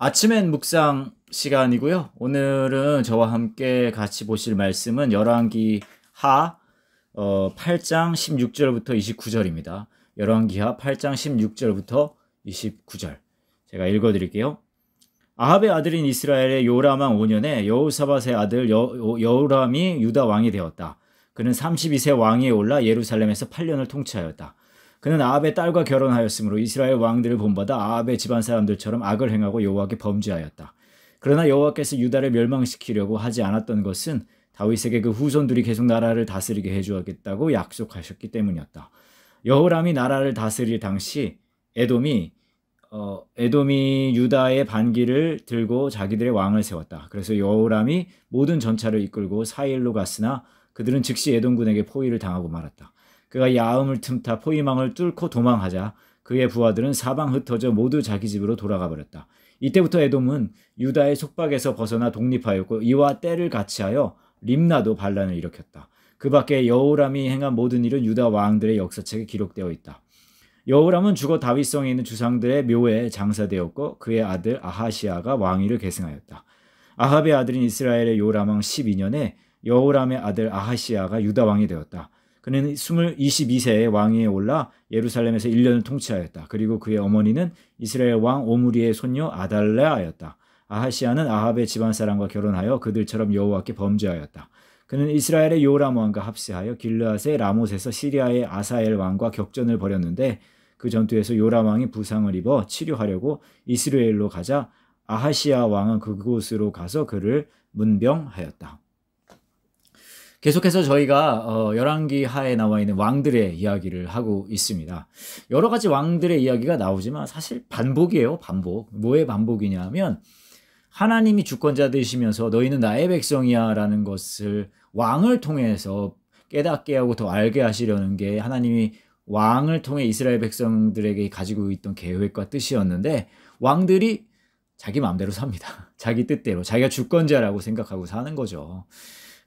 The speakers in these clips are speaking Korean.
아침엔 묵상 시간이고요. 오늘은 저와 함께 같이 보실 말씀은 열왕기 하 어, 8장 16절부터 29절입니다. 열왕기 하 8장 16절부터 29절. 제가 읽어 드릴게요. 아합의 아들인 이스라엘의 요람왕 5년에 여우사밧의 아들 여, 여우람이 유다 왕이 되었다. 그는 32세 왕위에 올라 예루살렘에서 8년을 통치하였다. 그는 아합의 딸과 결혼하였으므로 이스라엘 왕들을 본받아 아합의 집안 사람들처럼 악을 행하고 여호와께 범죄하였다. 그러나 여호와께서 유다를 멸망시키려고 하지 않았던 것은 다윗에게 그 후손들이 계속 나라를 다스리게 해주었겠다고 약속하셨기 때문이었다. 여호람이 나라를 다스릴 당시 에돔이 어, 에돔이 유다의 반기를 들고 자기들의 왕을 세웠다. 그래서 여호람이 모든 전차를 이끌고 사일로 갔으나 그들은 즉시 에돔군에게 포위를 당하고 말았다. 그가 야음을 틈타 포위망을 뚫고 도망하자 그의 부하들은 사방 흩어져 모두 자기 집으로 돌아가 버렸다. 이때부터 에돔은 유다의 속박에서 벗어나 독립하였고 이와 때를 같이하여 림나도 반란을 일으켰다. 그 밖에 여우람이 행한 모든 일은 유다 왕들의 역사책에 기록되어 있다. 여우람은 죽어 다윗성에 있는 주상들의 묘에 장사되었고 그의 아들 아하시아가 왕위를 계승하였다. 아합의 아들인 이스라엘의 요람왕 12년에 여우람의 아들 아하시아가 유다 왕이 되었다. 그는 22세에 왕위에 올라 예루살렘에서 1년을 통치하였다. 그리고 그의 어머니는 이스라엘 왕 오므리의 손녀 아달레아였다. 아하시아는 아합의 집안 사람과 결혼하여 그들처럼 여호와께 범죄하였다. 그는 이스라엘의 요람 왕과 합세하여 길르앗의 라못에서 시리아의 아사엘 왕과 격전을 벌였는데 그 전투에서 요람 왕이 부상을 입어 치료하려고 이스라엘로 가자 아하시아 왕은 그곳으로 가서 그를 문병하였다. 계속해서 저희가 어, 열왕기 하에 나와 있는 왕들의 이야기를 하고 있습니다. 여러 가지 왕들의 이야기가 나오지만 사실 반복이에요. 반복. 뭐의 반복이냐면 하나님이 주권자 되시면서 너희는 나의 백성이야라는 것을 왕을 통해서 깨닫게 하고 더 알게 하시려는 게 하나님이 왕을 통해 이스라엘 백성들에게 가지고 있던 계획과 뜻이었는데 왕들이 자기 마음대로 삽니다. 자기 뜻대로 자기가 주권자라고 생각하고 사는 거죠.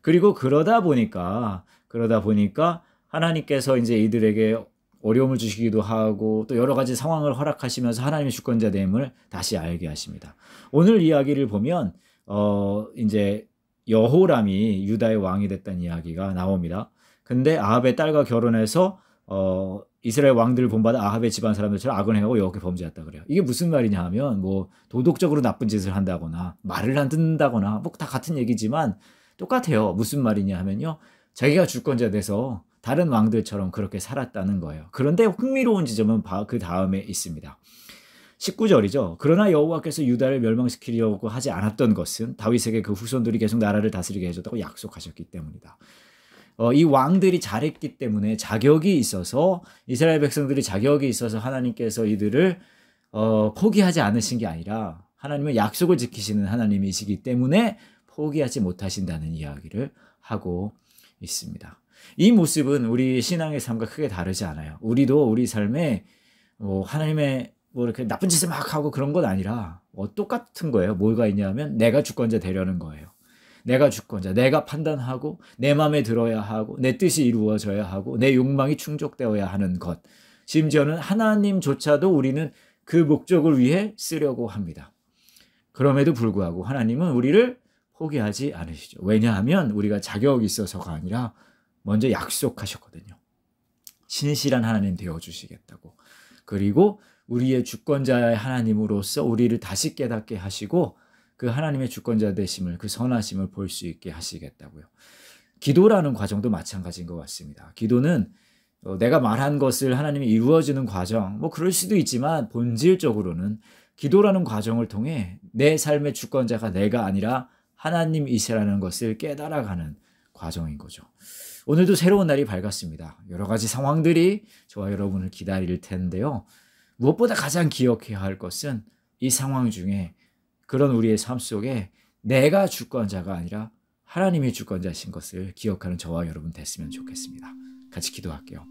그리고 그러다 보니까 그러다 보니까 하나님께서 이제 이들에게 어려움을 주시기도 하고 또 여러 가지 상황을 허락하시면서 하나님의 주권자 됨을 다시 알게 하십니다. 오늘 이야기를 보면 어 이제 여호람이 유다의 왕이 됐다는 이야기가 나옵니다. 근데 아합의 딸과 결혼해서 어 이스라엘 왕들을 본받아 아합의 집안 사람들처럼 악은행하고 여호와께 범죄했다 그래요. 이게 무슨 말이냐 하면 뭐 도덕적으로 나쁜 짓을 한다거나 말을 안 듣는다거나 뭐 다 같은 얘기지만 똑같아요. 무슨 말이냐 하면요. 자기가 주권자 돼서 다른 왕들처럼 그렇게 살았다는 거예요. 그런데 흥미로운 지점은 그 다음에 있습니다. 19절이죠. 그러나 여호와께서 유다를 멸망시키려고 하지 않았던 것은 다윗에게 그 후손들이 계속 나라를 다스리게 해줬다고 약속하셨기 때문이다. 어, 이 왕들이 잘했기 때문에 자격이 있어서 이스라엘 백성들이 자격이 있어서 하나님께서 이들을 어, 포기하지 않으신 게 아니라 하나님은 약속을 지키시는 하나님이시기 때문에 포기하지 못하신다는 이야기를 하고 있습니다. 이 모습은 우리 신앙의 삶과 크게 다르지 않아요. 우리도 우리 삶에 뭐 하나님의 뭐 이렇게 나쁜 짓을 막 하고 그런 건 아니라 뭐 똑같은 거예요. 뭐가 있냐면 내가 주권자 되려는 거예요. 내가 주권자, 내가 판단하고 내 마음에 들어야 하고 내 뜻이 이루어져야 하고 내 욕망이 충족되어야 하는 것. 심지어는 하나님조차도 우리는 그 목적을 위해 쓰려고 합니다. 그럼에도 불구하고 하나님은 우리를 포기하지 않으시죠. 왜냐하면 우리가 자격이 있어서가 아니라 먼저 약속하셨거든요. 신실한 하나님 되어 주시겠다고. 그리고 우리의 주권자의 하나님으로서 우리를 다시 깨닫게 하시고 그 하나님의 주권자 되심을 그 선하심을 볼 수 있게 하시겠다고요. 기도라는 과정도 마찬가지인 것 같습니다. 기도는 어, 내가 말한 것을 하나님이 이루어지는 과정, 뭐 그럴 수도 있지만 본질적으로는 기도라는 과정을 통해 내 삶의 주권자가 내가 아니라 하나님이세라는 것을 깨달아가는 과정인 거죠. 오늘도 새로운 날이 밝았습니다. 여러 가지 상황들이 저와 여러분을 기다릴 텐데요. 무엇보다 가장 기억해야 할 것은 이 상황 중에 그런 우리의 삶 속에 내가 주권자가 아니라 하나님이 주권자신 것을 기억하는 저와 여러분 됐으면 좋겠습니다. 같이 기도할게요.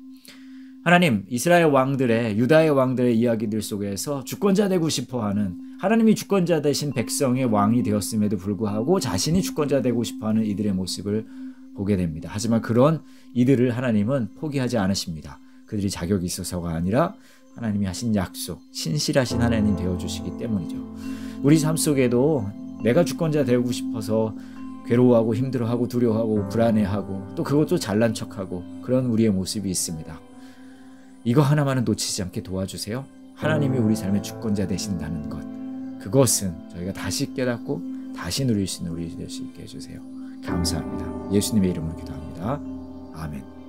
하나님, 이스라엘 왕들의, 유다의 왕들의 이야기들 속에서 주권자 되고 싶어 하는 하나님이 주권자 되신 백성의 왕이 되었음에도 불구하고 자신이 주권자 되고 싶어 하는 이들의 모습을 보게 됩니다. 하지만 그런 이들을 하나님은 포기하지 않으십니다. 그들이 자격이 있어서가 아니라 하나님이 하신 약속, 신실하신 하나님 되어주시기 때문이죠. 우리 삶 속에도 내가 주권자 되고 싶어서 괴로워하고 힘들어하고 두려워하고 불안해하고 또 그것도 잘난 척하고 그런 우리의 모습이 있습니다. 이거 하나만은 놓치지 않게 도와주세요. 하나님이 우리 삶의 주권자 되신다는 것. 그것은 저희가 다시 깨닫고 다시 누릴 수 있는 우리 될수 있게 해주세요. 감사합니다. 예수님의 이름으로 기도합니다. 아멘.